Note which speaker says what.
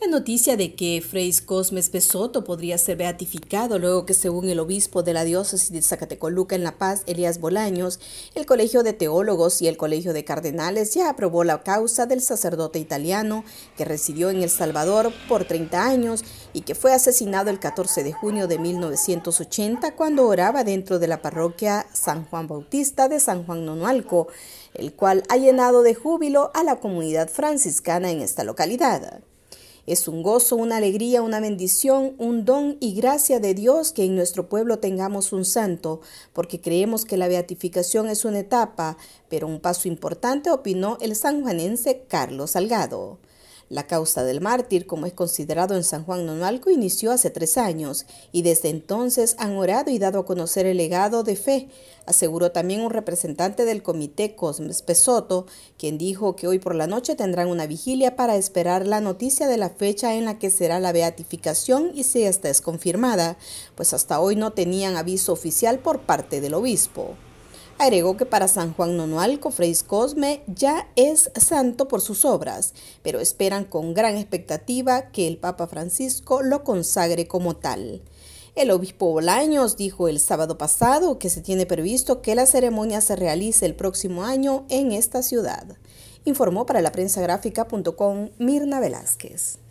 Speaker 1: La noticia de que Fray Cosmes Besoto podría ser beatificado luego que según el obispo de la diócesis de Zacatecoluca en La Paz, Elías Bolaños, el Colegio de Teólogos y el Colegio de Cardenales ya aprobó la causa del sacerdote italiano que residió en El Salvador por 30 años y que fue asesinado el 14 de junio de 1980 cuando oraba dentro de la parroquia San Juan Bautista de San Juan Nonualco, el cual ha llenado de júbilo a la comunidad franciscana en esta localidad. Es un gozo, una alegría, una bendición, un don y gracia de Dios que en nuestro pueblo tengamos un santo, porque creemos que la beatificación es una etapa, pero un paso importante, opinó el sanjuanense Carlos Salgado. La causa del mártir, como es considerado en San Juan Nonalco, inició hace tres años y desde entonces han orado y dado a conocer el legado de fe, aseguró también un representante del comité Cosmes Pesoto, quien dijo que hoy por la noche tendrán una vigilia para esperar la noticia de la fecha en la que será la beatificación y si esta es confirmada, pues hasta hoy no tenían aviso oficial por parte del obispo. Agregó que para San Juan Nonualco, Freis Cosme ya es santo por sus obras, pero esperan con gran expectativa que el Papa Francisco lo consagre como tal. El obispo Bolaños dijo el sábado pasado que se tiene previsto que la ceremonia se realice el próximo año en esta ciudad. Informó para la prensa gráfica.com Mirna Velázquez.